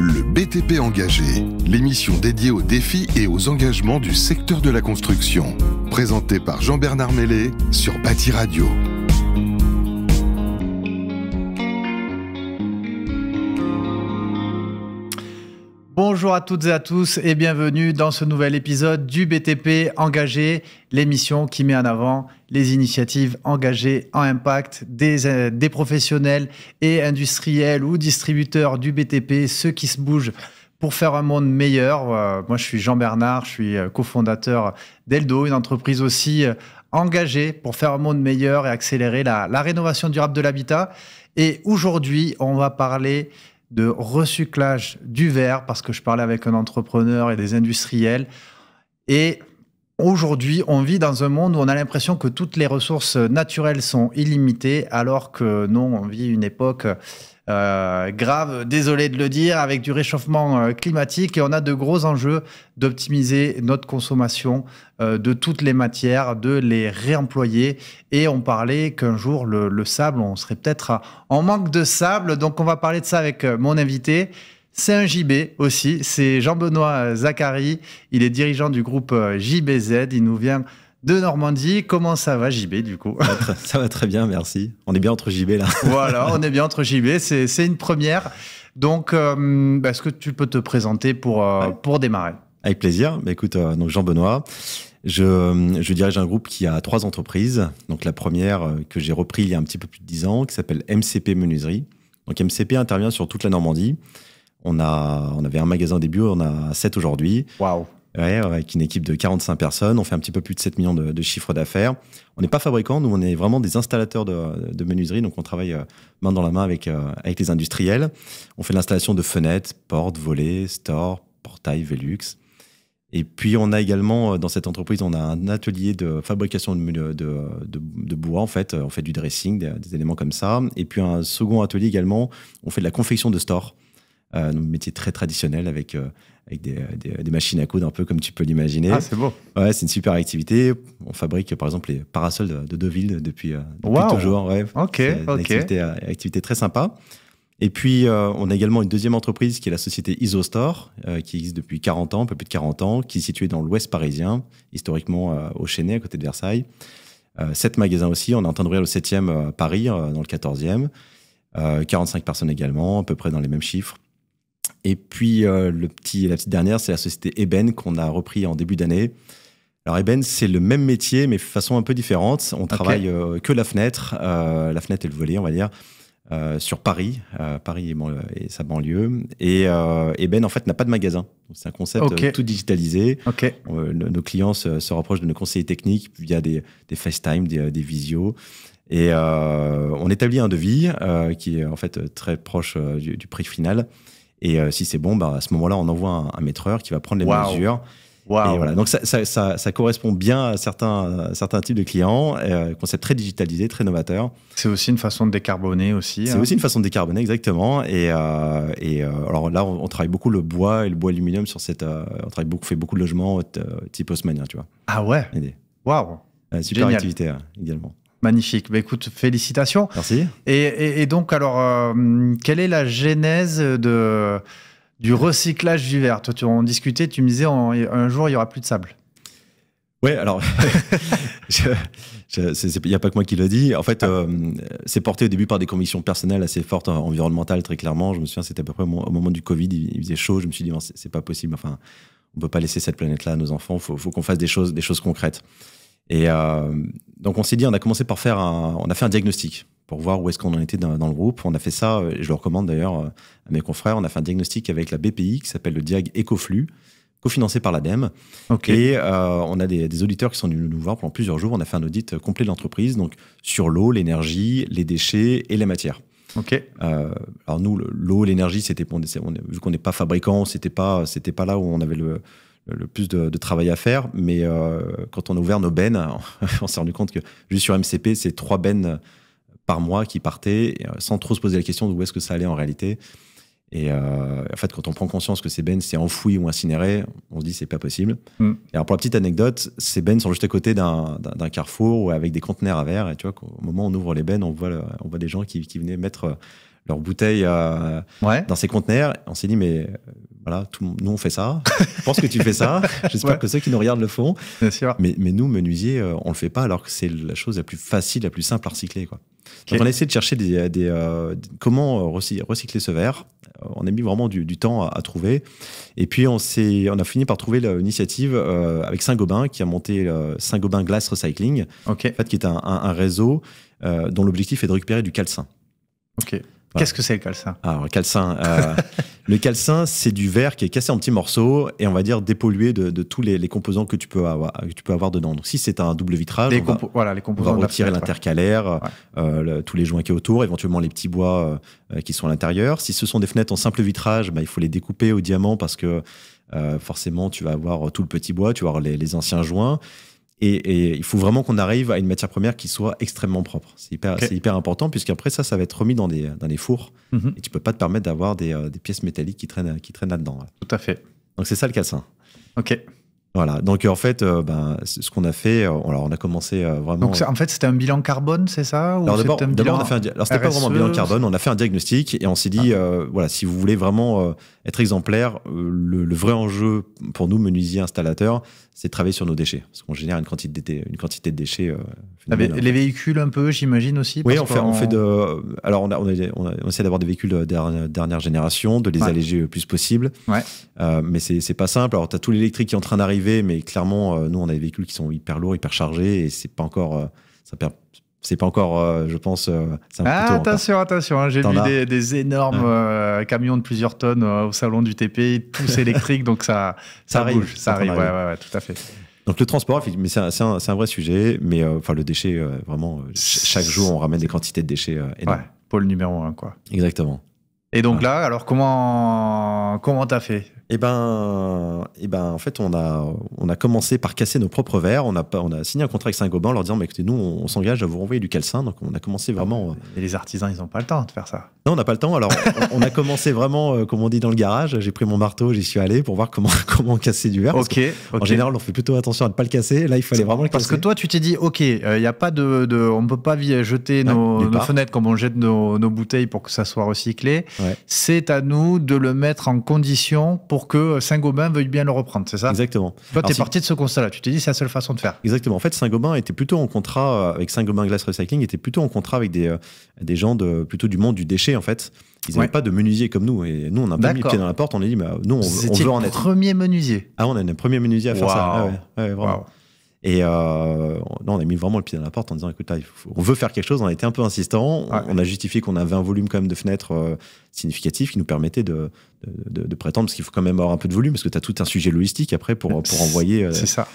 Le BTP engagé, l'émission dédiée aux défis et aux engagements du secteur de la construction, présentée par Jean-Bernard Mellet sur Bâti Radio. Bonjour à toutes et à tous et bienvenue dans ce nouvel épisode du BTP Engagé, l'émission qui met en avant les initiatives engagées en impact des, euh, professionnels et industriels ou distributeurs du BTP, ceux qui se bougent pour faire un monde meilleur. Euh, moi, je suis Jean Bernard, je suis euh, cofondateur d'Eldo, une entreprise aussi engagée pour faire un monde meilleur et accélérer la, la rénovation durable de l'habitat. Et aujourd'hui, on va parler de recyclage du verre, parce que je parlais avec un entrepreneur et des industriels, et Aujourd'hui, on vit dans un monde où on a l'impression que toutes les ressources naturelles sont illimitées, alors que non, on vit une époque euh, grave, désolé de le dire, avec du réchauffement euh, climatique et on a de gros enjeux d'optimiser notre consommation euh, de toutes les matières, de les réemployer. Et on parlait qu'un jour, le, le sable, on serait peut-être en manque de sable, donc on va parler de ça avec mon invité. C'est un JB aussi, c'est Jean-Benoît euh, Zachary, il est dirigeant du groupe euh, JBZ, il nous vient de Normandie. Comment ça va JB du coup Ça va très bien, merci. On est bien entre JB là. voilà, on est bien entre JB, c'est une première. Donc, euh, est-ce que tu peux te présenter pour, pour démarrer Avec plaisir. mais bah, écoute, donc Jean-Benoît, je, je, dirige un groupe qui a trois entreprises. Donc la première que j'ai repris il y a un petit peu plus de dix ans, qui s'appelle MCP Menuiserie. Donc MCP intervient sur toute la Normandie. On, a, on avait un magasin au début, on a 7 aujourd'hui. Waouh! avec une équipe de 45 personnes, on fait un petit peu plus de 7 millions de, chiffres d'affaires. On n'est pas fabricant, nous on est vraiment des installateurs de, menuiserie, donc on travaille euh, main dans la main avec, euh, avec les industriels. On fait l'installation de fenêtres, portes, volets, stores, portails, Velux. Et puis on a également euh, dans cette entreprise, on a un atelier de fabrication de, de, bois en fait, on fait du dressing, des, des, éléments comme ça. Et puis un second atelier également, on fait de la confection de stores euh, métier très traditionnel avec, euh, avec des, des, des, machines à coudre un peu comme tu peux l'imaginer. Ah, c'est beau. Ouais, c'est une super activité. On fabrique par exemple les parasols de, de Deauville depuis, euh, depuis toujours. Ouais. Ok, une euh, Activité, très sympa. Et puis, euh, on a également une deuxième entreprise qui est la société Isostore, qui existe depuis 40 ans, un peu plus de 40 ans, qui est située dans l'ouest parisien, historiquement au Chênay, à côté de Versailles. sept magasins aussi, on est en train d'ouvrir le 7e à Paris, dans le 14e. 45 personnes également, à peu près dans les mêmes chiffres. Et puis, euh, le petit, la petite dernière, c'est la société Eben qu'on a repris en début d'année. Alors, Eben, c'est le même métier, mais de façon un peu différente. On ne travaille euh, que la fenêtre, euh, la fenêtre et le volet, on va dire, sur Paris, Paris et, sa banlieue. Et Eben, en fait, n'a pas de magasin. C'est un concept tout digitalisé. Nos, clients se, rapprochent de nos conseillers techniques via des, des FaceTime, des, des visios. Et on établit un devis qui est en fait très proche du prix final. Et euh, si c'est bon, bah, à ce moment-là, on envoie un, un maîtreur qui va prendre les mesures. Donc ça, correspond bien à certains, certains types de clients, euh, concept très digitalisé, très novateur. C'est aussi une façon de décarboner aussi. C'est hein. aussi une façon de décarboner, exactement. Et, euh, et euh, alors là, on, travaille beaucoup le bois et le bois aluminium sur cette. on travaille beaucoup, fait beaucoup de logements type Haussmannien, tu vois. Ah ouais. Waouh. Wow. super activité hein, également. Magnifique. Bah, écoute, félicitations. Merci. Et, donc, alors, euh, quelle est la genèse de, du recyclage du verre Toi, tu en discutais, tu me disais, un jour, il n'y aura plus de sable. Oui, alors, il n'y a pas que moi qui le dit. En fait, ah. euh, c'est porté au début par des convictions personnelles assez fortes, hein, environnementales, très clairement. Je me souviens, c'était à peu près au moment du Covid, il faisait chaud. Je me suis dit, c'est pas possible. Enfin, on peut pas laisser cette planète-là à nos enfants. Il faut, faut qu'on fasse des choses, des choses concrètes. Et euh, donc on s'est dit, on a commencé par faire un, on a fait un diagnostic pour voir où est-ce qu'on en était dans, le groupe. On a fait ça, euh, et je le recommande d'ailleurs euh, à mes confrères, on a fait un diagnostic avec la BPI qui s'appelle le Diag Ecoflux, cofinancé par l'ADEME. Et on a des, auditeurs qui sont venus nous voir pendant plusieurs jours. On a fait un audit complet de l'entreprise, donc sur l'eau, l'énergie, les déchets et les matières. Ok. alors nous, l'eau, l'énergie, c'était vu qu'on n'est pas fabricant, c'était pas, c'était pas là où on avait le, le plus de, travail à faire. Mais euh, quand on a ouvert nos bennes, on s'est rendu compte que juste sur MCP, c'est trois bennes euh, par mois qui partaient euh, sans trop se poser la question d'où est-ce que ça allait en réalité. Et en fait, quand on prend conscience que ces bennes c'est enfoui ou incinéré on se dit c'est pas possible. Hmm. Et alors pour la petite anecdote, ces bennes sont juste à côté d'un carrefour avec des conteneurs à verre. Et tu vois au moment où on ouvre les bennes, on voit, des gens qui, venaient mettre leurs bouteilles dans ces conteneurs. On s'est dit mais voilà, nous on fait ça. Je pense que tu fais ça. J'espère que ceux qui nous regardent le font. Bien sûr. Mais, nous, menuisiers, euh, on le fait pas alors que c'est la chose la plus facile, la plus simple à recycler. Quoi. on a essayé de chercher des, euh, euh, comment recycler ce verre. On a mis vraiment du, temps à, trouver. Et puis on, on a fini par trouver l'initiative avec Saint-Gobain qui a monté Saint-Gobain Glass Recycling, en fait, qui est un, réseau dont l'objectif est de récupérer du calcin. ok Qu'est-ce que c'est le calcin Alors, ah, le calcin. Euh, le calcin, c'est du verre qui est cassé en petits morceaux et on va dire dépollué de, tous les, composants que tu peux avoir, tu peux avoir dedans. Donc, si c'est un double vitrage, on, va, voilà, les composants retirer l'intercalaire, euh, euh, tous les joints qui est autour, éventuellement les petits bois qui sont à l'intérieur. Si ce sont des fenêtres en simple vitrage, bah, il faut les découper au diamant parce que forcément, tu vas avoir tout le petit bois, tu vas avoir les anciens joints. Et, il faut vraiment qu'on arrive à une matière première qui soit extrêmement propre. C'est hyper, important hyper important, puisqu'après ça, ça va être remis dans des, dans fours. Mhm. Et tu peux pas te permettre d'avoir des, euh, pièces métalliques qui traînent, qui là-dedans. Tout à fait. Donc c'est ça le cassin. OK. Voilà, donc en fait, euh, ben, ce qu'on a fait, euh, on a commencé vraiment. Donc en fait, c'était un bilan carbone, c'est ça Alors d'abord, on a pas vraiment un bilan e? carbone, on a fait un diagnostic et on s'est dit, ah. voilà, si vous voulez vraiment être exemplaire, le, le, vrai enjeu pour nous, menuisiers installateurs, c'est de travailler sur nos déchets. Parce qu'on génère une quantité, de, une quantité de déchets. Euh, ah, les véhicules un peu, j'imagine aussi Oui, on fait, on fait de. Alors, on, on, essaie d'avoir des véhicules de dernière, génération, de les alléger le plus possible. Euh, mais ce mais c'est pas simple. Alors, tu as tout l'électrique qui est en train d'arriver, mais clairement, euh, nous, on a des véhicules qui sont hyper lourds, hyper chargés, et c'est pas encore. ça c'est pas encore, euh, je pense. Euh, ah, attention, attention. Hein, j'ai vu des, énormes hein. euh, camions de plusieurs tonnes au salon du TP, tous électriques, donc ça, ça, arrive, ça arrive. tout à fait. Donc le transport, mais c'est un, vrai sujet, mais enfin le déchet, vraiment, chaque jour on ramène des quantités de déchets énormes. pôle numéro un, quoi. Exactement. Et donc là, alors comment comment t'as fait eh ben, et eh ben, en fait, on a, on a commencé par casser nos propres verres. On a, on a signé un contrat avec Saint-Gobain en leur disant, mais écoutez, nous, on, s'engage à vous renvoyer du calcin. Donc, on a commencé vraiment. Et euh, les artisans, ils n'ont pas le temps de faire ça. Non, on n'a pas le temps. Alors, on, a commencé vraiment, euh, comme on dit, dans le garage. J'ai pris mon marteau, j'y suis allé pour voir comment, comment casser du verre. ok. En général, on fait plutôt attention à ne pas le casser. Là, il fallait vraiment le casser. Parce que toi, tu t'es dit, ok, il euh, a pas de, de on ne peut pas jeter nos, fenêtres comme on jette nos, bouteilles pour que ça soit recyclé. C'est à nous de le mettre en condition pour pour que Saint-Gobain veuille bien le reprendre, c'est ça Exactement. Toi, tu es parti de ce constat-là, tu t'es dit c'est la seule façon de faire. Exactement. En fait, Saint-Gobain était plutôt en contrat euh, avec Saint-Gobain Glass Recycling, était plutôt en contrat avec des, euh, des gens de, plutôt du monde du déchet, en fait. Ils n'avaient pas de menuisier comme nous. Et nous, on a pas mis pied dans la porte, on a dit, mais euh, nous, on, on veut en être. premier menuisier. Ah, on a un premier menuisier à faire ça. Ah ouais, et euh, on a mis vraiment le pied dans la porte en disant écoute, on veut faire quelque chose. On a été un peu insistant. on, a justifié qu'on avait un volume quand même de fenêtres significatifs euh, significatif qui nous permettait de, prétendre, parce qu'il faut quand même avoir un peu de volume, parce que tu as tout un sujet logistique après pour, euh, envoyer. Euh, ça.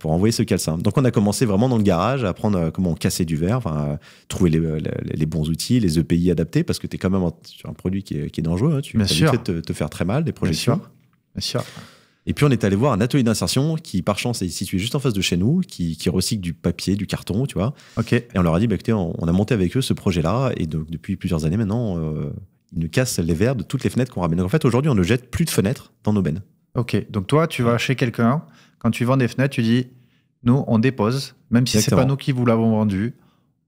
Pour envoyer ce calcin. Donc, on a commencé vraiment dans le garage à apprendre comment casser du verre, trouver les, bons outils, les EPI adaptés, parce que tu es quand même sur un produit qui est, qui est dangereux. Hein, tu peux te, te, faire très mal, des projections. Bien sûr. Bien sûr. Et puis on est allé voir un atelier d'insertion qui, par chance, est situé juste en face de chez nous, qui, recycle du papier, du carton, tu vois. Ok. Et on leur a dit, bah, écoutez, on, a monté avec eux ce projet-là, et donc depuis plusieurs années maintenant, euh, ils nous cassent les verres de toutes les fenêtres qu'on ramène. Donc en fait, aujourd'hui, on ne jette plus de fenêtres dans nos bennes. Ok. Donc toi, tu vas chez quelqu'un, quand tu vends des fenêtres, tu dis, nous, on dépose, même si c'est pas nous qui vous l'avons vendu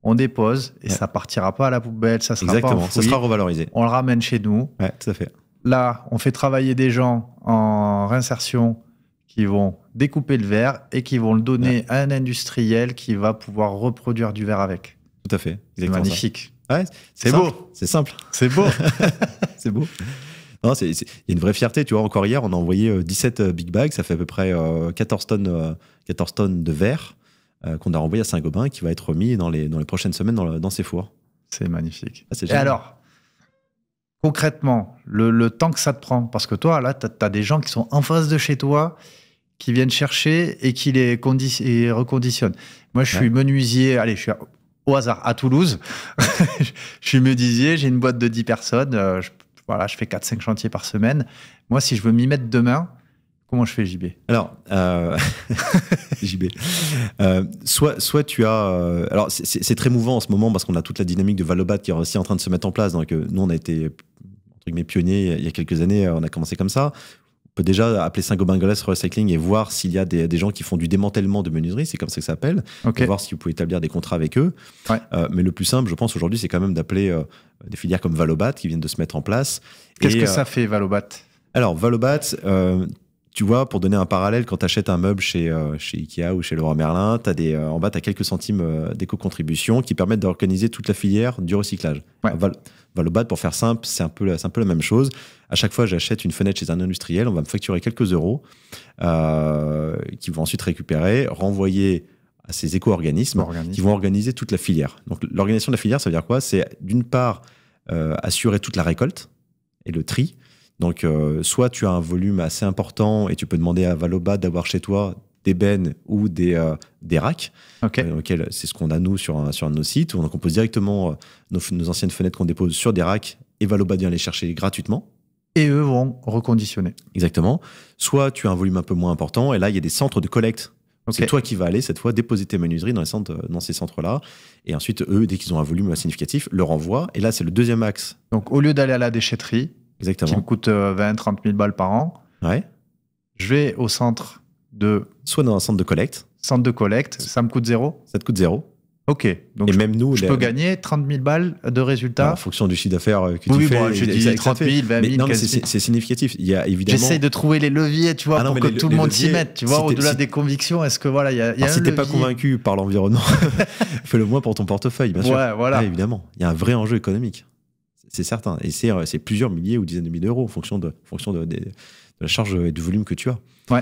on dépose et ça ça partira pas à la poubelle, ça sera Exactement, pas ça sera revalorisé. On le ramène chez nous. Ouais, tout à fait. Là, on fait travailler des gens en réinsertion qui vont découper le verre et qui vont le donner à un industriel qui va pouvoir reproduire du verre avec. Tout à fait. C'est magnifique. c'est beau. C'est simple. C'est beau. c'est beau. Il y a une vraie fierté. Tu vois, encore hier, on a envoyé 17 euh, euh, big bags. Ça fait à peu près 14 euh, tonnes, de verre qu'on a renvoyé à Saint-Gobain qui va être remis dans les, prochaines semaines dans, dans ses fours. C'est magnifique. Ah, et alors, concrètement, le, temps que ça te prend, parce que toi, là, tu as, des gens qui sont en face de chez toi, qui viennent chercher et qui les reconditionnent. Moi, je suis menuisier, allez, je suis au hasard à Toulouse. je suis menuisier, j'ai une boîte de 10 personnes, euh, je, voilà, je fais 4-5 chantiers par semaine. Moi, si je veux m'y mettre demain, Comment je fais, JB Alors, euh, JB, euh, soit, soit tu as. alors, c'est très mouvant en ce moment parce qu'on a toute la dynamique de Valobat qui est aussi en train de se mettre en place. Donc, nous, on a été mes pionniers il y a quelques années. Euh, on a commencé comme ça. On peut déjà appeler saint gobain Recycling et voir s'il y a des, gens qui font du démantèlement de menuiserie, c'est comme ça que ça s'appelle, okay. voir si vous pouvez établir des contrats avec eux. Euh, mais le plus simple, je pense, aujourd'hui, c'est quand même d'appeler euh, des filières comme Valobat qui viennent de se mettre en place. Qu'est-ce que ça fait, Valobat Alors, Valobat, tu vois, pour donner un parallèle, quand tu achètes un meuble chez, chez Ikea ou chez Laurent Merlin, as des, en bas, tu as quelques centimes d'éco-contribution qui permettent d'organiser toute la filière du recyclage. Valobad, pour faire simple, c'est un, peu, la même chose. À chaque fois, j'achète une fenêtre chez un industriel, on va me facturer quelques euros euh, qui vont ensuite récupérer, renvoyer à ces éco-organismes qui vont organiser toute la filière. Donc l'organisation de la filière, ça veut dire quoi C'est d'une part euh, assurer toute la récolte et le tri. Donc euh, soit tu as un volume assez important et tu peux demander à Valobad d'avoir chez toi des bennes ou des, euh, des racks. Euh, c'est ce qu'on a nous sur sur nos sites. on compose directement euh, nos, anciennes fenêtres qu'on dépose sur des racks et Valoba vient les chercher gratuitement. Et eux vont reconditionner. Exactement. Soit tu as un volume un peu moins important et là il y a des centres de collecte C'est toi qui vas aller cette fois déposer tes menuiseries dans, ces centres-là. Et ensuite, eux, dès qu'ils ont un volume significatif, le renvoient. Et là, c'est le deuxième axe. Donc, au lieu d'aller à la déchetterie, Exactement. qui me coûte 20, 30 000 balles par an, ouais. je vais au centre Soit dans un centre de collecte. Centre de collecte, ça me coûte zéro Ça te coûte zéro. Ok. Donc et je, même nous, je peux gagner 30 000 balles de résultats. Bah, en fonction du chiffre d'affaires euh, que tu fais. Oui, bah, je non, mais c'est significatif. Il y a évidemment. J'essaye de trouver les leviers, tu vois, ah pour que tout le monde s'y mette, tu vois, au-delà des convictions. Est-ce que voilà, il y a, ah, un Si t'es pas convaincu par l'environnement, fais-le moins pour ton portefeuille, bien sûr. voilà. Ah, évidemment, il y a un vrai enjeu économique. C'est certain. Et c'est euh, plusieurs milliers ou dizaines de milliers d'euros en fonction de, fonction de, de la charge et du volume que tu as. Ouais.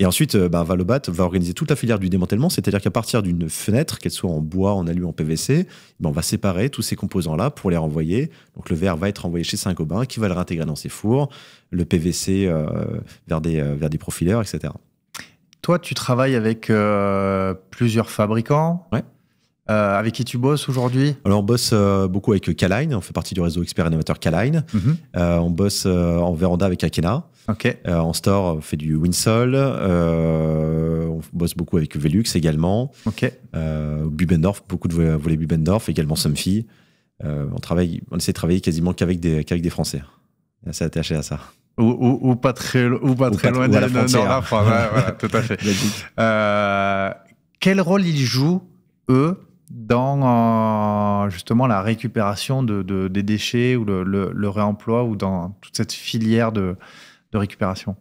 Et ensuite, euh, bah, Valobat va organiser toute la filière du démantèlement, c'est-à-dire qu'à partir d'une fenêtre, qu'elle soit en bois, en alu, en PVC, eh ben, on va séparer tous ces composants-là pour les renvoyer. Donc le verre va être envoyé chez Saint-Gobain, qui va le réintégrer dans ses fours, le PVC euh, vers, des, euh, vers des profileurs, etc. Toi, tu travailles avec plusieurs fabricants. Oui. avec qui tu bosses aujourd'hui Alors, on bosse beaucoup avec Kaline. On fait partie du réseau expert innovateur Kaline. Mhm. on bosse en véranda avec Akena. Euh, en store, on fait du Winsol. Euh, on bosse beaucoup avec Velux également. Okay. Euh, Bubendorf, beaucoup de volets, Bubendorf, également Somfy. on, travaille, on essaie de travailler quasiment qu'avec des, qu'avec des Français. C'est attaché à ça. Ou, pas très, ou pas très loin de la, la tout à fait. quel rôle ils jouent, eux, dans justement la récupération des déchets ou le, réemploi ou dans toute cette filière de, de récupération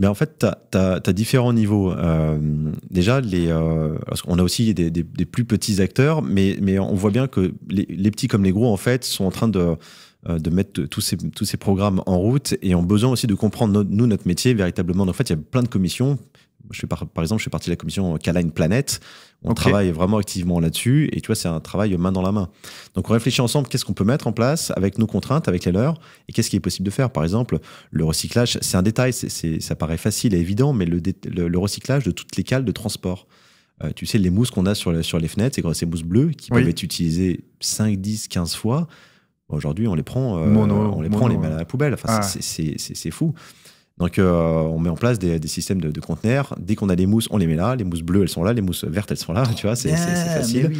mais en fait, tu as, différents niveaux. Euh, déjà, euh, on a aussi des, plus petits acteurs, mais, on voit bien que les, petits comme les gros, en fait, sont en train de, euh, mettre tous ces, programmes en route et ont besoin aussi de comprendre, nous, notre métier véritablement. en fait, il y a plein de commissions je par, exemple, je fais partie de la commission Caline Planète. On travaille vraiment activement là-dessus. Et tu vois, c'est un travail main dans la main. Donc, on réfléchit ensemble qu'est-ce qu'on peut mettre en place avec nos contraintes, avec les leurs, et qu'est-ce qui est possible de faire. Par exemple, le recyclage, c'est un détail, ça paraît facile et évident, mais le, recyclage de toutes les cales de transport. Euh, tu sais, les mousses qu'on a sur, les fenêtres, c'est ces mousses bleues qui peuvent être utilisées 5, 10, 15 fois. Aujourd'hui, on les prend, euh, on les prend, les met à la poubelle. Enfin, c'est ah. fou. Donc, euh, on met en place des, systèmes de, conteneurs. Dès qu'on a des mousses, on les met là. Les mousses bleues, elles sont là. Les mousses vertes, elles sont là. Tu vois, c'est ah, facile.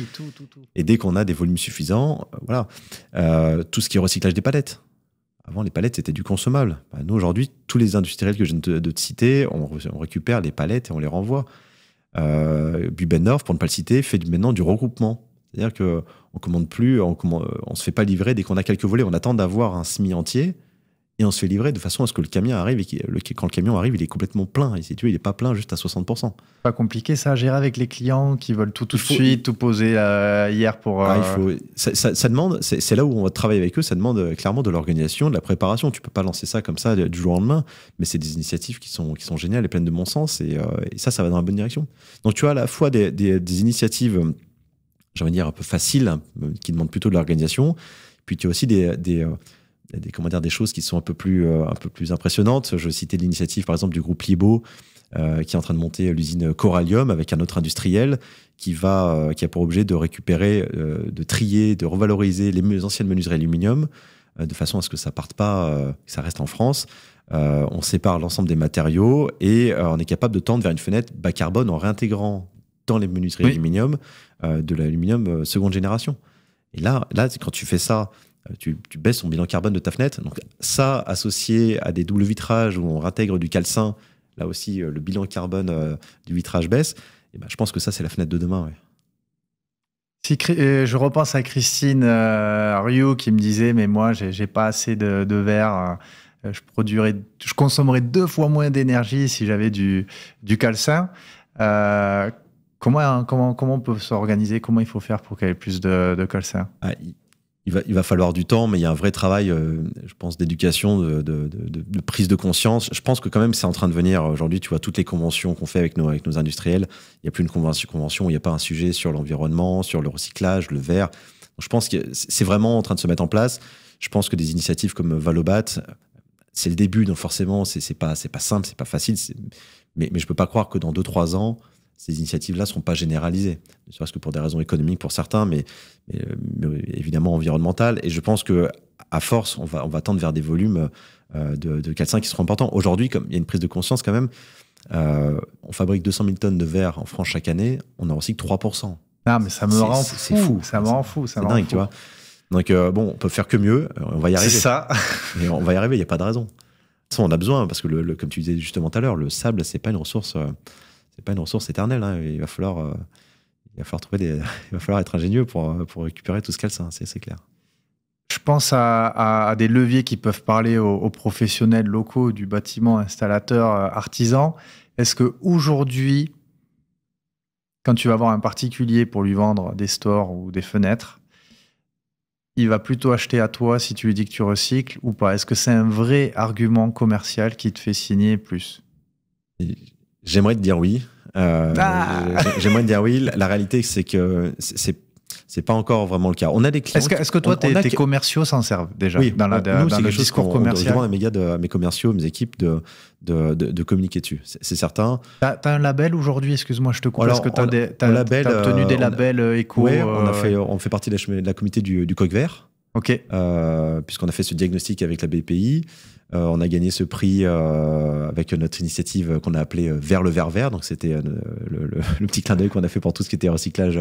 Et dès qu'on a des volumes suffisants, euh, voilà. Euh, tout ce qui est recyclage des palettes. Avant, les palettes, c'était du consommable. Bah, nous, aujourd'hui, tous les industriels que je viens de, citer, on, récupère les palettes et on les renvoie. Euh, Bubendorf, pour ne pas le citer, fait maintenant du regroupement. C'est-à-dire qu'on ne commande plus, on ne se fait pas livrer dès qu'on a quelques volets. On attend d'avoir un semi entier et on se fait livrer de façon à ce que le camion arrive et le, quand le camion arrive, il est complètement plein. Et si il n'est pas plein juste à 60%. Pas compliqué ça à gérer avec les clients qui veulent tout tout de suite, tout poser euh, hier pour. Ah, il euh, ça, demande, c'est là où on va travailler avec eux, ça demande euh, clairement de l'organisation, de la préparation. Tu peux pas lancer ça comme ça du jour au lendemain, mais c'est des initiatives qui sont, qui sont géniales et pleines de bon sens et, ça, ça va dans la bonne direction. Donc tu as à la fois des, des, initiatives, j'aimerais dire, un peu faciles, hein, qui demandent plutôt de l'organisation, puis tu as aussi des des, y a des choses qui sont un peu plus, euh, un peu plus impressionnantes. Je citais l'initiative, par exemple, du groupe Libo, euh, qui est en train de monter euh, l'usine Corallium avec un autre industriel qui, va, qui a pour objet de récupérer, de trier, de revaloriser les anciennes menuiseries aluminium de façon à ce que ça parte pas, que ça reste en France. on sépare l'ensemble des matériaux et on est capable de tendre vers une fenêtre bas carbone en réintégrant dans les menuiseries aluminium de l'aluminium seconde génération. Et là, là, quand tu fais ça euh, tu, baisses ton bilan carbone de ta fenêtre. Donc ça, associé à des doubles vitrages où on intègre du calcin, là aussi euh, le bilan carbone euh, du vitrage baisse, et eh ben, je pense que ça c'est la fenêtre de demain. Si, je repense à Christine Rio qui me disait mais moi j'ai pas assez de, verre. je, produirais, je consommerais deux fois moins d'énergie si j'avais du, du calcin. Comment, hein, comment, comment, on peut s'organiser Comment il faut faire pour qu'il y ait plus de, de calcin ah, il va, falloir du temps, mais il y a un vrai travail, euh, je pense, d'éducation, de, prise de conscience. Je pense que quand même, c'est en train de venir euh, aujourd'hui. Tu vois, toutes les conventions qu'on fait avec nos, avec nos industriels, il n'y a plus une convention où il n'y a pas un sujet sur l'environnement, sur le recyclage, le verre. je pense que c'est vraiment en train de se mettre en place. Je pense que des initiatives comme Valobat, c'est le début, donc forcément, c'est pas, pas simple, c'est pas facile. Mais, mais je ne peux pas croire que dans 2-3 ans, ces initiatives-là ne seront pas généralisées, ne serait-ce que pour des raisons économiques pour certains, euh, mais, évidemment environnementales. Et je pense que à force, on va, on va tendre vers des volumes euh, de, de qui seront importants. Aujourd'hui, comme il y a une prise de conscience quand même, euh, on fabrique 200 000 tonnes de verre en France chaque année, on en recycle 3%. Non, ah, mais ça me rend fou. C'est fou. Ça me rend fou. C'est dingue, tu vois. Donc, bon, on peut faire que mieux. On va y arriver. C'est ça. mais on va y arriver, il n'y a pas de raison. façon, on a besoin, parce que, comme tu disais justement tout à l'heure, le sable, c'est pas une ressource c'est pas une ressource éternelle. Hein. Il va falloir, euh, il va falloir trouver des, il va falloir être ingénieux pour, euh, pour récupérer tout ce qu'elle ça, c'est clair. Je pense à, des leviers qui peuvent parler aux, professionnels locaux du bâtiment, installateurs, euh, artisans. Est-ce que aujourd'hui, quand tu vas voir un particulier pour lui vendre des stores ou des fenêtres, il va plutôt acheter à toi si tu lui dis que tu recycles ou pas Est-ce que c'est un vrai argument commercial qui te fait signer plus J'aimerais te dire oui. Euh, ah. J'aimerais te dire oui. La, réalité, c'est que c'est c'est pas encore vraiment le cas. On a des clients. Est-ce que, toi, tes, commerciaux s'en servent déjà oui, dans, nous, dans le discours commercial Je à mes de, à mes commerciaux, mes équipes, de, de, de communiquer dessus. C'est certain. Tu as un label aujourd'hui Excuse-moi, je te coupe. Alors, ce que tu as, obtenu des labels on, éco on, a euh, euh, fait, on fait partie de la, de la comité du, du Coq Vert. Ok. Puisqu'on a fait ce diagnostic avec la BPI. Euh, on a gagné ce prix euh, avec notre initiative qu'on a appelée euh, Vers le Vert vert. Donc, c'était le, petit clin d'œil qu'on a fait pour tout ce qui était recyclage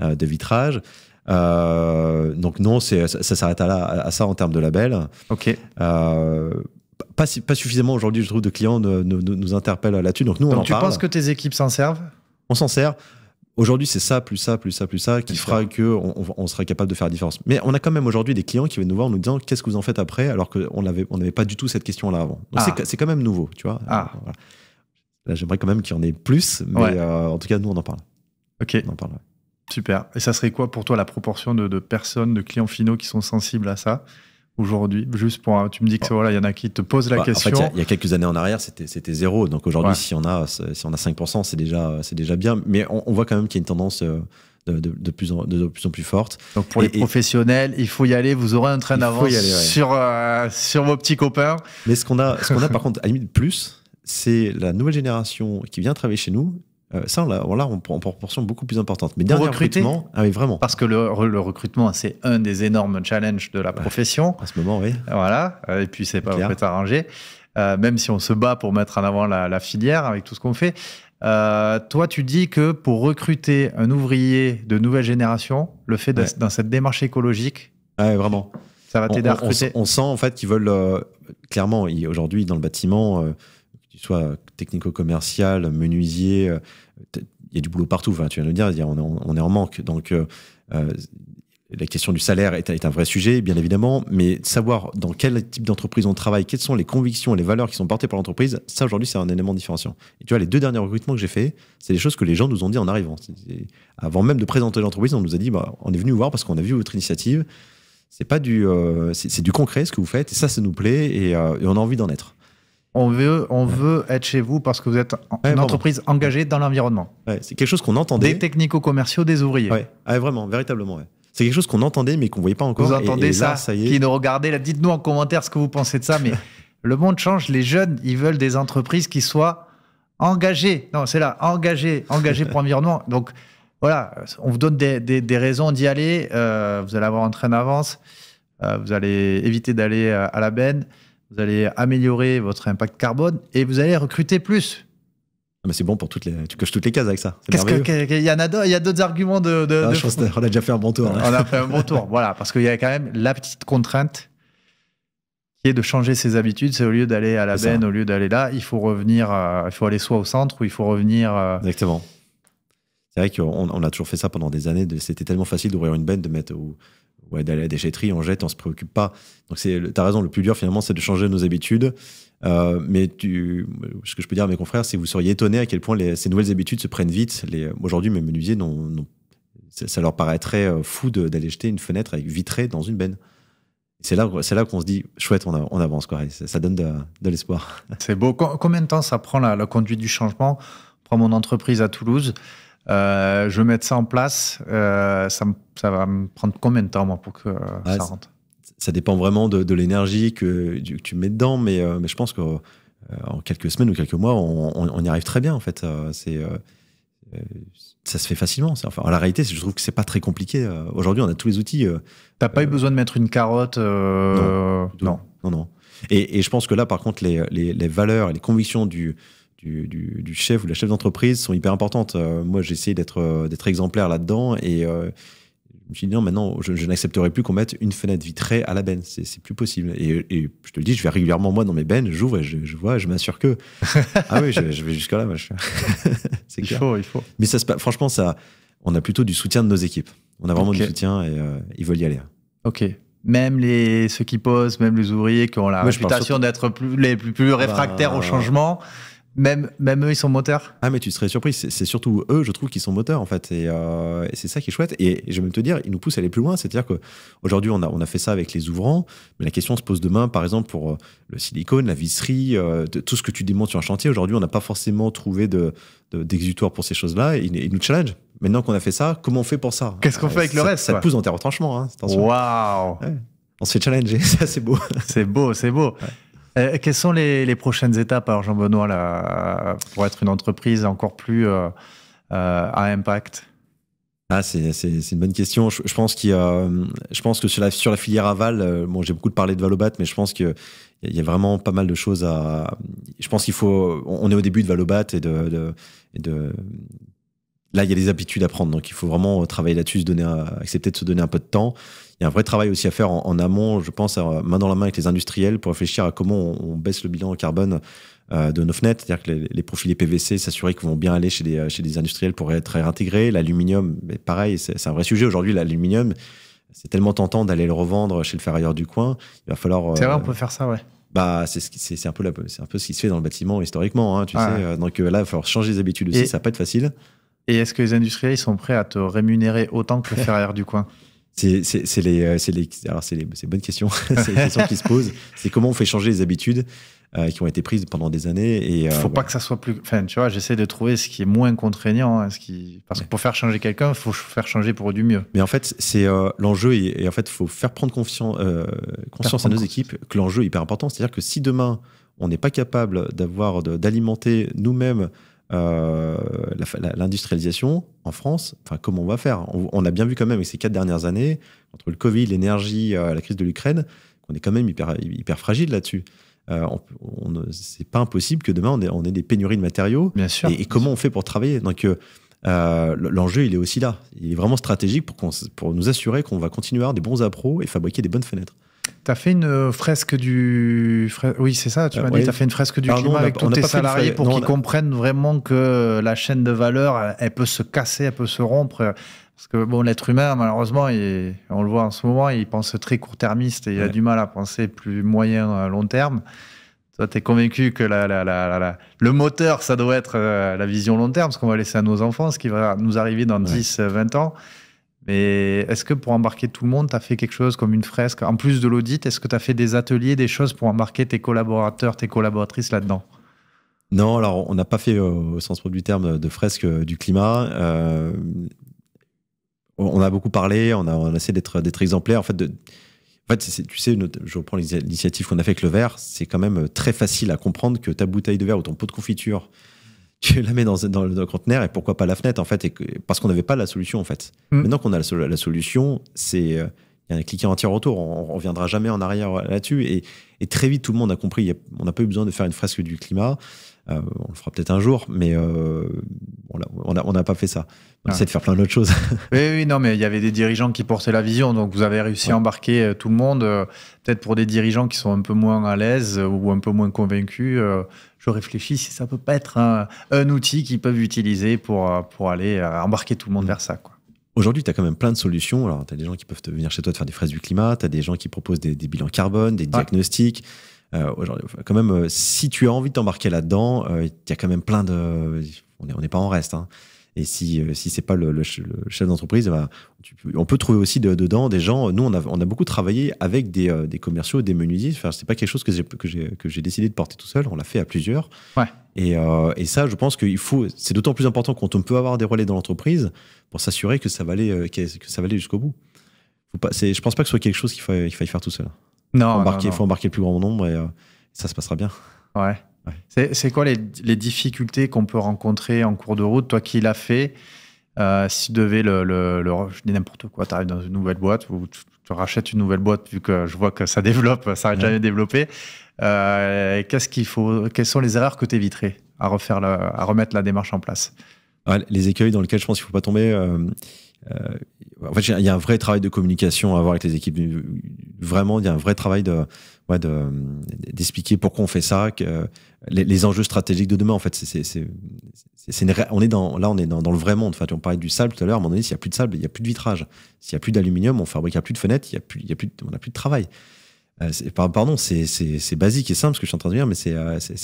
de vitrage. donc non, ça, ça s'arrête à, ça en termes de label. Ok. pas, suffisamment aujourd'hui, je trouve, de clients nous interpellent là-dessus. Donc nous, tu penses que tes équipes s'en servent On s'en sert. Aujourd'hui, c'est ça, plus ça, plus ça, plus ça, qui fera qu'on on sera capable de faire la différence. Mais on a quand même aujourd'hui des clients qui viennent nous voir en nous disant qu'est-ce que vous en faites après, alors qu'on n'avait on pas du tout cette question-là avant. Ah. c'est quand même nouveau, tu vois. Ah. Euh, Là, j'aimerais quand même qu'il y en ait plus, mais euh, en tout cas, nous, on en parle. Ok. On en parle, Super. Et ça serait quoi pour toi la proportion de, de personnes, de clients finaux qui sont sensibles à ça aujourd'hui Juste pour, tu me dis que oh. voilà, il y en a qui te posent la bah, question. il y, a quelques années en arrière, c'était, zéro. Donc aujourd'hui, si on a, si on a 5%, c'est déjà, c'est déjà bien. Mais on, voit quand même qu'il y a une tendance. Euh, de, plus en, de, plus en, plus forte. Donc pour les professionnels, il faut y aller, vous aurez un train d'avance sur, euh, sur vos petits copains. Mais ce qu'on a, ce qu'on a par contre, à la limite, plus, c'est la nouvelle génération qui vient travailler chez nous euh, ça, là, on prend en proportion beaucoup plus importante. Mais dernier recrutement, ah oui, vraiment. Parce que le, recrutement, c'est un des énormes challenges de la profession. À ce moment, oui. Voilà. Euh, et puis, c'est pas arrangé. Euh, même si on se bat pour mettre en avant la, filière avec tout ce qu'on fait. toi, tu dis que pour recruter un ouvrier de nouvelle génération, le fait d'être dans cette démarche écologique, ah vraiment, ça va t'aider à recruter. On, sent en fait qu'ils veulent clairement aujourd'hui dans le bâtiment, que tu sois technico-commercial, menuisier il y a du boulot partout. tu viens de le dire, on, on est en manque. Donc, euh, euh, la question du salaire est, un vrai sujet, bien évidemment, mais savoir dans quel type d'entreprise on travaille, quelles sont les convictions et les valeurs qui sont portées par l'entreprise, ça aujourd'hui, c'est un élément différenciant. Et tu vois, les deux derniers recrutements que j'ai faits, c'est des choses que les gens nous ont dit en arrivant. Avant même de présenter l'entreprise, on nous a dit bah, on est venu vous voir parce qu'on a vu votre initiative. C'est pas du, euh, c'est du concret ce que vous faites, et ça, ça nous plaît, et on a envie d'en être on veut, on veut être chez vous parce que vous êtes une entreprise engagée dans l'environnement. c'est quelque chose qu'on entendait. Des technico-commerciaux, des ouvriers. Ah vraiment, véritablement. C'est quelque chose qu'on entendait mais qu'on voyait pas encore. Vous entendez ça, ça y est. Qui nous regardait dites-nous en commentaire ce que vous pensez de ça. Mais le monde change, les jeunes, ils veulent des entreprises qui soient engagées. Non, c'est là, engagées, engagées pour l'environnement. Donc voilà, on vous donne des, raisons d'y aller. Euh, vous allez avoir un train d'avance. Euh, vous allez éviter d'aller euh, à la benne vous allez améliorer votre impact carbone et vous allez recruter plus. Ah, mais c'est bon pour toutes les. Tu toutes les cases avec ça. qu'il y a il y a d'autres arguments de. de... on a déjà fait un bon tour. Hein. On a fait un bon tour, voilà, parce qu'il y a quand même la petite contrainte qui est de changer ses habitudes. C'est au lieu d'aller à la benne, au lieu d'aller là, il faut revenir. Euh, il faut aller soit au centre ou il faut revenir. Euh, Exactement. C'est vrai qu'on on a toujours fait ça pendant des années. De, C'était tellement facile d'ouvrir une benne, de mettre ouais, d'aller à la déchetterie, on jette, on se préoccupe pas. Donc tu as raison, le plus dur finalement, c'est de changer nos habitudes. Euh, mais tu, ce que je peux dire à mes confrères, c'est que vous seriez étonnés à quel point ces nouvelles habitudes se prennent vite. Aujourd'hui, mes menuisiers, non, ça, leur paraîtrait euh, fou d'aller jeter une fenêtre avec vitrée dans une benne. C'est là, là qu'on se dit, chouette, on, avance, quoi. Ça, donne de, l'espoir. C'est beau. Combien de temps ça prend la, la conduite du changement Prends mon entreprise à Toulouse. Euh, je vais mettre ça en place. Euh, ça, va me prendre combien de temps, moi, pour que euh, ah, ça rentre Ça dépend vraiment de, l'énergie que, tu mets dedans, mais, mais je pense qu'en quelques semaines ou quelques mois, on, y arrive très bien, en fait. c'est ça se fait facilement. Enfin, la réalité, je trouve que c'est pas très compliqué. Aujourd'hui, on a tous les outils. T'as pas eu besoin de mettre une carotte non, non, non, Et, je pense que là, par contre, les valeurs et les convictions du, du, chef ou la chef d'entreprise sont hyper importantes. Euh, moi, j'ai essayé d'être euh, d'être exemplaire là-dedans et euh, me suis dit non, maintenant, je, je n'accepterai plus qu'on mette une fenêtre vitrée à la benne. C'est plus possible. Et, je te le dis, je vais régulièrement, moi, dans mes bennes, j'ouvre et je, vois, je m'assure que. ah oui, je, vais jusque-là. C'est Il faut, il faut. Mais ça se, franchement, ça, on a plutôt du soutien de nos équipes. On a vraiment du soutien et ils veulent y aller. Hein. Ok, même les, ceux qui posent, même les ouvriers qui ont la Moi, réputation d'être les plus, bah, réfractaires au changement, même, eux, ils sont moteurs. Ah, mais tu serais surpris. C'est surtout eux, je trouve, qui sont moteurs, en fait. Euh, et, c'est ça qui est chouette. Et, je vais même te dire, ils nous poussent à aller plus loin. C'est-à-dire qu'aujourd'hui, on a, fait ça avec les ouvrants. Mais la question se pose demain, par exemple, pour euh, le silicone, la visserie, euh, tout ce que tu démontes sur un chantier. Aujourd'hui, on n'a pas forcément trouvé d'exutoire de, pour ces choses-là. ils nous challenge. Maintenant qu'on a fait ça, comment on fait pour ça Qu'est-ce qu'on fait avec le reste Ça pousse dans tes retranchements. Hein, Waouh On se fait challenger. Ça, c'est beau. C'est beau, c'est beau. Euh, quelles sont les, prochaines étapes, Jean-Benoît, là, pour être une entreprise encore plus euh, euh, à impact ah, c'est, une bonne question. Je, pense qu'il je pense que sur la, sur la filière aval, bon, j'ai beaucoup parlé de Valobat, mais je pense qu'il y a vraiment pas mal de choses à. Je pense qu'il faut. On est au début de Valobat et de, de, là, il y a des habitudes à prendre. Donc, il faut vraiment travailler là-dessus, accepter de se donner un peu de temps. Il y a un vrai travail aussi à faire en, amont, je pense, euh, main dans la main avec les industriels pour réfléchir à comment on, baisse le bilan carbone euh, de nos fenêtres, c'est-à-dire que les, profils profilés PVC, s'assurer qu'ils vont bien aller chez des, euh, chez des industriels pour être réintégrés. L'aluminium, pareil, c'est un vrai sujet. Aujourd'hui, l'aluminium, c'est tellement tentant d'aller le revendre chez le ferrailleur du coin. Il va falloir. C'est vrai, on peut faire ça, ouais. Bah, c'est un peu c'est un peu ce qui se fait dans le bâtiment historiquement, hein, tu sais. Donc là, il va falloir changer les habitudes aussi. ça ça va pas être facile. Et est-ce que les industriels sont prêts à te rémunérer autant que le ferrailleur du coin c'est les, euh, les, alors c'est les, bonnes questions, questions qui se posent. C'est comment on fait changer les habitudes euh, qui ont été prises pendant des années. Il euh, faut pas que ça soit plus. Enfin, tu vois, j'essaie de trouver ce qui est moins contraignant, hein, ce qui parce que pour faire changer quelqu'un, il faut faire changer pour du mieux. Mais en fait, c'est l'enjeu et, en fait, il faut faire prendre conscience, à nos équipes que l'enjeu est hyper important. C'est-à-dire que si demain on n'est pas capable d'avoir d'alimenter nous-mêmes euh, l'industrialisation en France, enfin, comment on va faire on, a bien vu quand même avec ces quatre dernières années, entre le Covid, l'énergie, euh, la crise de l'Ukraine, qu'on est quand même hyper, hyper fragile là-dessus. Euh, on, c'est pas impossible que demain on ait, des pénuries de matériaux. et, comment on fait pour travailler Donc l'enjeu, il est aussi là. Il est vraiment stratégique pour, pour nous assurer qu'on va continuer à avoir des bons appros et fabriquer des bonnes fenêtres. Euh, tu euh, as fait une fresque du. Oui, c'est ça, tu as fait une fresque du climat avec tous tes salariés pour qu'ils comprennent vraiment que la chaîne de valeur, elle, peut se casser, elle peut se rompre. Parce que, bon, l'être humain, malheureusement, on le voit en ce moment, il pense très court-termiste et il a du mal à penser plus moyen, à long terme. Toi, tu es convaincu que le moteur, ça doit être euh, la vision long terme, ce qu'on va laisser à nos enfants, ce qui va nous arriver dans 10, 20 ans. Mais est-ce que pour embarquer tout le monde, tu as fait quelque chose comme une fresque En plus de l'audit, est-ce que tu as fait des ateliers, des choses pour embarquer tes collaborateurs, tes collaboratrices là-dedans Non, alors on n'a pas fait, euh, au sens propre du terme, de fresque euh, du climat. Euh, on a beaucoup parlé, on a, essayé d'être, d'être exemplaire. En fait, de, tu sais, je reprends l'initiative qu'on a fait avec le verre, c'est quand même très facile à comprendre que ta bouteille de verre ou ton pot de confiture tu la mets dans, le, conteneur et pourquoi pas la fenêtre en fait Parce qu'on n'avait pas la solution en fait. Mm. Maintenant qu'on a la, solution, c'est euh, il y a un cliquet entier-retour. On ne reviendra jamais en arrière euh, là-dessus. Et, très vite, tout le monde a compris. on n'a pas eu besoin de faire une fresque du climat. Euh, on le fera peut-être un jour, mais euh, on n'a pas fait ça. On ah. essaie de faire plein d'autres choses. oui, oui, non, mais il y avait des dirigeants qui portaient la vision, donc vous avez réussi à embarquer euh, tout le monde. Peut-être pour des dirigeants qui sont un peu moins à l'aise ou un peu moins convaincus, je réfléchis si ça peut pas être un, outil qu'ils peuvent utiliser pour, aller embarquer tout le monde mm. vers ça. Aujourd'hui, tu as quand même plein de solutions. Alors, tu as des gens qui peuvent venir chez toi de faire des fraises du climat, tu as des gens qui proposent des, bilans carbone, des diagnostics. Euh, aujourd'hui. Quand même, euh, si tu as envie de t'embarquer là-dedans, euh, il y a quand même plein de. On n'est on pas en reste. Hein. Et si, si c'est pas le, chef d'entreprise, eh ben, on peut trouver aussi dedans des gens. Nous, on a, on a beaucoup travaillé avec des, des commerciaux, des menuisiers. Enfin, c'est pas quelque chose que j'ai, que j'ai, décidé de porter tout seul. On l'a fait à plusieurs. Ouais. Et, et, ça, je pense que faut. C'est d'autant plus important quand on peut avoir des relais dans l'entreprise pour s'assurer que ça va aller, que, ça aller jusqu'au bout. Faut pas, je pense pas que ce soit quelque chose qu'il faut, qu'il faille faire tout seul. Non. Il faut, embarquer le plus grand nombre et euh, ça se passera bien. Ouais. C'est quoi les, difficultés qu'on peut rencontrer en cours de route Toi qui l'as fait, euh, si tu devais le, je dis n'importe quoi, tu arrives dans une nouvelle boîte ou tu, rachètes une nouvelle boîte vu que je vois que ça développe, ça a jamais développé. Euh, qu'est-ce qu'il faut Quelles sont les erreurs que tu éviterais à refaire, à remettre la démarche en place les écueils dans lesquels je pense qu'il ne faut pas tomber. Euh, euh, en fait, il y a un vrai travail de communication à avoir avec les équipes. Vraiment, il y a un vrai travail de, ouais, d'expliquer pourquoi on fait ça, que, les, enjeux stratégiques de demain. En fait, c'est, on est dans, là, on est dans, le vrai monde. Enfin, on parlait du sable tout à l'heure. À un moment donné, s'il n'y a plus de sable, il n'y a plus de vitrage. S'il n'y a plus d'aluminium, on fabrique plus de fenêtres, il y a plus, a plus, on n'a plus de travail. Euh, pardon, c'est basique et simple ce que je suis en train de dire, mais c'est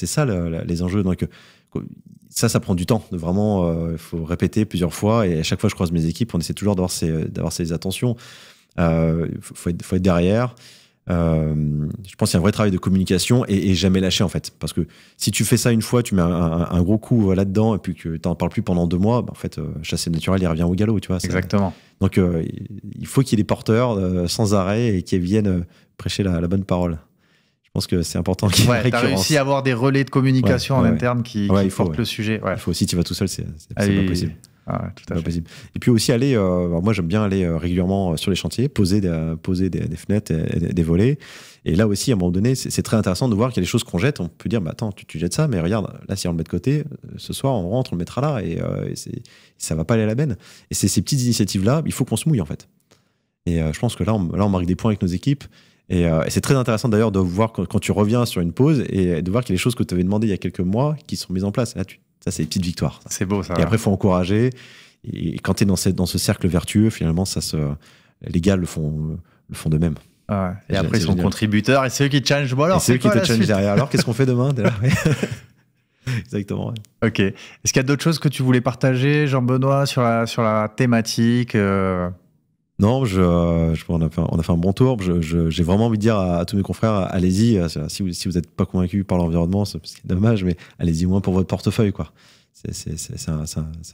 ça les enjeux. Donc, ça, ça prend du temps. De vraiment, euh, il faut répéter plusieurs fois. Et à chaque fois, que je croise mes équipes, on essaie toujours d'avoir ces, euh, d'avoir ces attentions. Il euh, faut, être, derrière. je pense qu'il y a un vrai travail de communication et, jamais lâcher en fait. Parce que si tu fais ça une fois, tu mets un, gros coup là-dedans et puis que tu n'en parles plus pendant deux mois, bah, en fait, chasser le naturel, il revient au galop, tu vois. Exactement. Donc il faut qu'il y ait des porteurs sans arrêt et qui viennent prêcher la bonne parole je pense que c'est important qu'il réussi à avoir des relais de communication en interne qui, qui portent le sujet. Il faut aussi, tu vas tout seul, c'est pas ah, possible. Et puis aussi aller, euh, moi j'aime bien aller euh, régulièrement euh, sur les chantiers, poser des, poser des, fenêtres, et, des, volets. Et là aussi, à un moment donné, c'est très intéressant de voir qu'il y a des choses qu'on jette. On peut dire, attends, tu, tu, jettes ça, mais regarde, là, si on le met de côté, ce soir, on rentre, on le mettra là, et, euh, ça va pas aller à la benne. Et c'est ces petites initiatives-là, il faut qu'on se mouille en fait. Et je pense que là là, on marque des points avec nos équipes. Euh, et, c'est très intéressant d'ailleurs de voir quand, tu reviens sur une pause et de voir qu'il y a des choses que tu avais demandé il y a quelques mois qui sont mises en place. là, ça, c'est une petites victoires. C'est beau, ça. Et après, il faut encourager. Et quand tu es dans, cette, dans ce cercle vertueux, finalement, ça se, les gars le font, le font de même. Ah ouais. Et après, ils sont contributeurs et c'est eux qui changent. Bon, alors, c'est eux qui te challenge derrière. Alors, qu'est-ce qu'on fait demain Exactement. Ok. Est-ce qu'il y a d'autres choses que tu voulais partager, Jean-Benoît, sur la, sur la thématique euh, non, je, on, a fait un, bon tour. J'ai vraiment envie de dire à, tous mes confrères, allez-y. Euh, si vous n'êtes pas convaincu par l'environnement, c'est dommage, mais allez-y moins pour votre portefeuille. quoi. C'est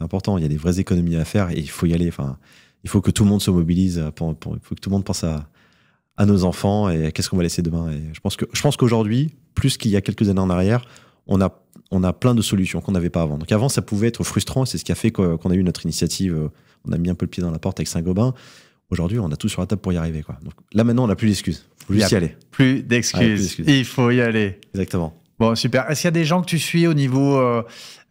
important. Il y a des vraies économies à faire et il faut y aller. Enfin, il faut que tout le monde se mobilise. il faut que tout le monde pense à, à nos enfants et qu'est-ce qu'on va laisser demain. Et je pense je pense qu'aujourd'hui, plus qu'il y a quelques années en arrière, on a on a plein de solutions qu'on n'avait pas avant. Donc avant, ça pouvait être frustrant. C'est ce qui a fait qu'on a eu notre initiative. Euh, on a mis un peu le pied dans la porte avec Saint-Gobain. Aujourd'hui, on a tout sur la table pour y arriver. Quoi. Donc, là, maintenant, on n'a plus d'excuses. Il faut juste y, aller. Plus d'excuses. Il faut y aller. Exactement. Bon, super. Est-ce qu'il y a des gens que tu suis au niveau euh,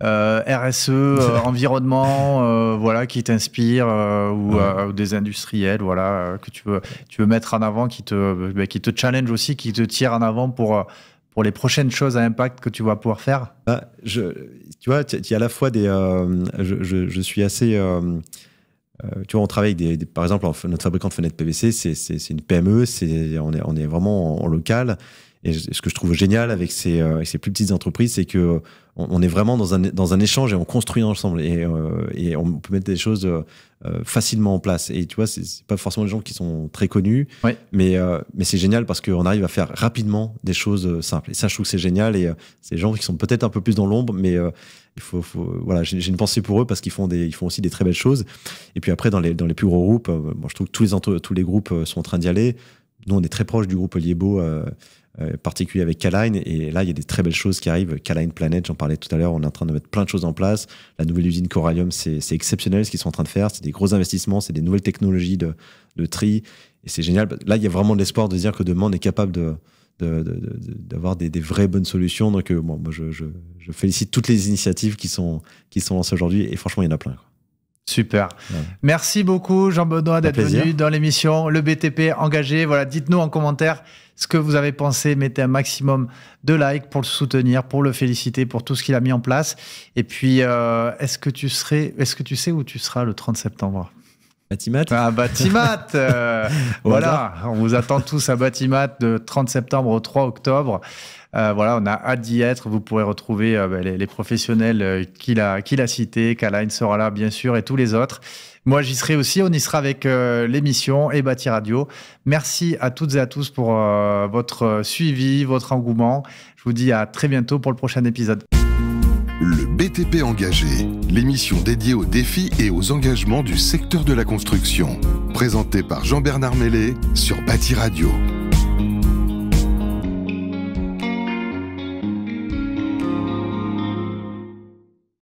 euh, RSE, euh, environnement, voilà, qui t'inspirent ou, des industriels, voilà, que tu veux, tu veux mettre en avant, qui te, bah, qui te challenge aussi, qui te tire en avant pour, pour les prochaines choses à impact que tu vas pouvoir faire bah, Tu vois, il y a à la fois des. je, suis assez. Euh, tu vois, on travaille avec des, par exemple, notre fabricant de fenêtres PVC, c'est une PME, c'est on, est, on est vraiment en local. Et ce que je trouve génial avec ces, euh, ces plus petites entreprises, c'est que on, est vraiment dans un, dans un échange et on construit ensemble. Et, euh, et on peut mettre des choses euh, facilement en place. Et tu vois, c'est pas forcément des gens qui sont très connus, mais, mais c'est génial parce qu'on arrive à faire rapidement des choses simples. Et ça, je trouve que c'est génial. Et c'est des gens qui sont peut-être un peu plus dans l'ombre, mais il faut, voilà j'ai une pensée pour eux parce qu'ils font des ils font aussi des très belles choses et puis après dans les dans les plus gros groupes bon, je trouve que tous les tous les groupes sont en train d'y aller nous, on est très proche du groupe Liebo, euh, euh, particulier avec Kaline. Et là, il y a des très belles choses qui arrivent. Kaline Planet, j'en parlais tout à l'heure, on est en train de mettre plein de choses en place. La nouvelle usine Corallium, c'est exceptionnel ce qu'ils sont en train de faire. C'est des gros investissements, c'est des nouvelles technologies de, tri. Et c'est génial. Là, il y a vraiment de l'espoir de dire que demain, on est capable de d'avoir des, vraies bonnes solutions. Donc, euh, moi, je, félicite toutes les initiatives qui sont, qui sont lancées aujourd'hui. Et franchement, il y en a plein. Super. Merci beaucoup Jean-Benoît d'être venu dans l'émission Le BTP engagé. Voilà, dites-nous en commentaire ce que vous avez pensé, mettez un maximum de likes pour le soutenir, pour le féliciter pour tout ce qu'il a mis en place. Et puis euh, est-ce que tu serais est-ce que tu sais où tu seras le 30 septembre Batimat un ah, Batimat euh, Voilà, on vous attend tous à Batimat de 30 septembre au 3 octobre. Euh, voilà, on a hâte d'y être. Vous pourrez retrouver euh, bah, les, professionnels qu'il a, qu'il a cités. Kalain sera là, bien sûr, et tous les autres. Moi, j'y serai aussi. On y sera avec l'émission et Bati Radio. Merci à toutes et à tous pour votre suivi, votre engouement. Je vous dis à très bientôt pour le prochain épisode. Le BTP engagé, l'émission dédiée aux défis et aux engagements du secteur de la construction, présentée par Jean-Bernard Mellet sur Bâti Radio.